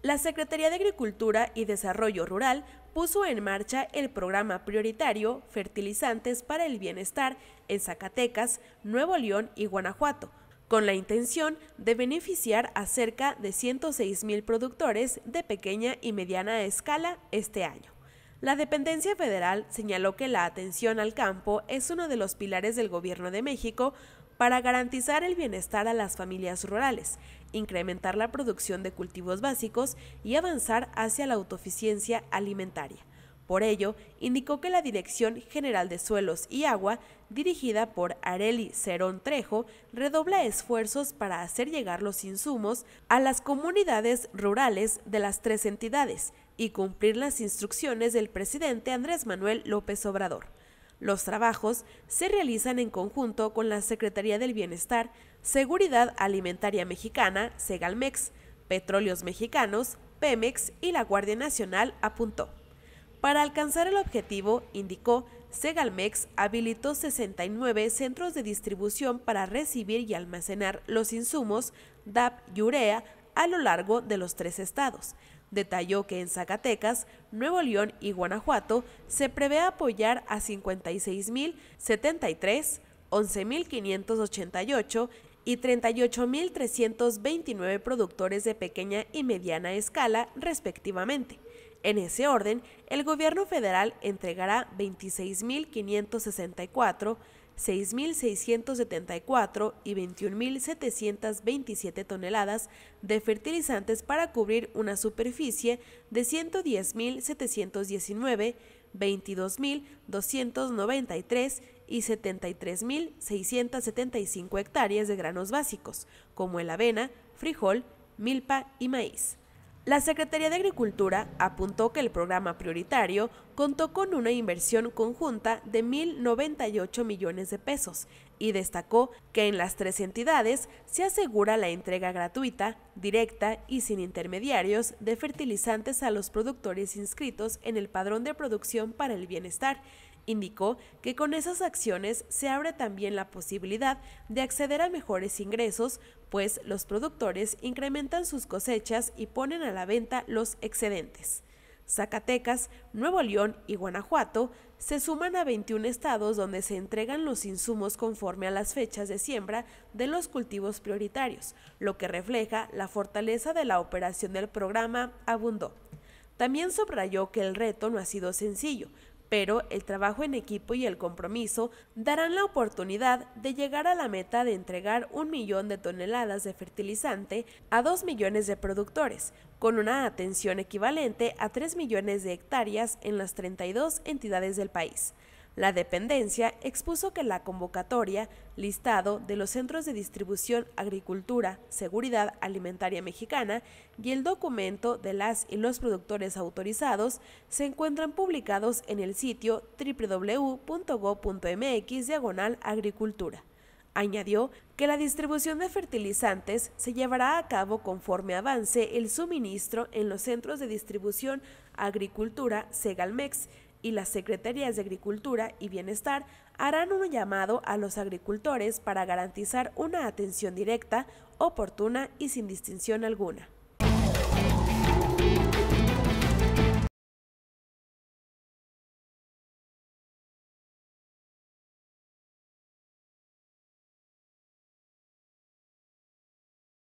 La Secretaría de Agricultura y Desarrollo Rural puso en marcha el programa prioritario Fertilizantes para el Bienestar en Zacatecas, Nuevo León y Guanajuato, con la intención de beneficiar a cerca de 106 mil productores de pequeña y mediana escala este año. La dependencia federal señaló que la atención al campo es uno de los pilares del Gobierno de México para garantizar el bienestar a las familias rurales, incrementar la producción de cultivos básicos y avanzar hacia la autoficiencia alimentaria. Por ello, indicó que la Dirección General de Suelos y Agua, dirigida por Areli Cerón Trejo, redobla esfuerzos para hacer llegar los insumos a las comunidades rurales de las tres entidades y cumplir las instrucciones del presidente Andrés Manuel López Obrador. Los trabajos se realizan en conjunto con la Secretaría del Bienestar, Seguridad Alimentaria Mexicana, Segalmex, Petróleos Mexicanos, Pemex y la Guardia Nacional, apuntó. Para alcanzar el objetivo, indicó, Segalmex habilitó 69 centros de distribución para recibir y almacenar los insumos DAP y urea a lo largo de los tres estados, Detalló que en Zacatecas, Nuevo León y Guanajuato se prevé apoyar a 56.073, 11.588 y 38.329 productores de pequeña y mediana escala, respectivamente. En ese orden, el gobierno federal entregará 26.564, 6.674 y 21.727 toneladas de fertilizantes para cubrir una superficie de 110.719, 22.293 y 73.675 hectáreas de granos básicos, como el avena, frijol, milpa y maíz. La Secretaría de Agricultura apuntó que el programa prioritario contó con una inversión conjunta de 1.098 millones de pesos y destacó que en las tres entidades se asegura la entrega gratuita, directa y sin intermediarios de fertilizantes a los productores inscritos en el Padrón de Producción para el Bienestar Indicó que con esas acciones se abre también la posibilidad de acceder a mejores ingresos, pues los productores incrementan sus cosechas y ponen a la venta los excedentes. Zacatecas, Nuevo León y Guanajuato se suman a 21 estados donde se entregan los insumos conforme a las fechas de siembra de los cultivos prioritarios, lo que refleja la fortaleza de la operación del programa Abundó. También subrayó que el reto no ha sido sencillo, pero el trabajo en equipo y el compromiso darán la oportunidad de llegar a la meta de entregar un millón de toneladas de fertilizante a dos millones de productores, con una atención equivalente a tres millones de hectáreas en las 32 entidades del país. La dependencia expuso que la convocatoria, listado de los Centros de Distribución, Agricultura, Seguridad Alimentaria Mexicana y el documento de las y los productores autorizados se encuentran publicados en el sitio www.go.mx diagonal agricultura. Añadió que la distribución de fertilizantes se llevará a cabo conforme avance el suministro en los centros de distribución Agricultura Segalmex y las Secretarías de Agricultura y Bienestar harán un llamado a los agricultores para garantizar una atención directa, oportuna y sin distinción alguna.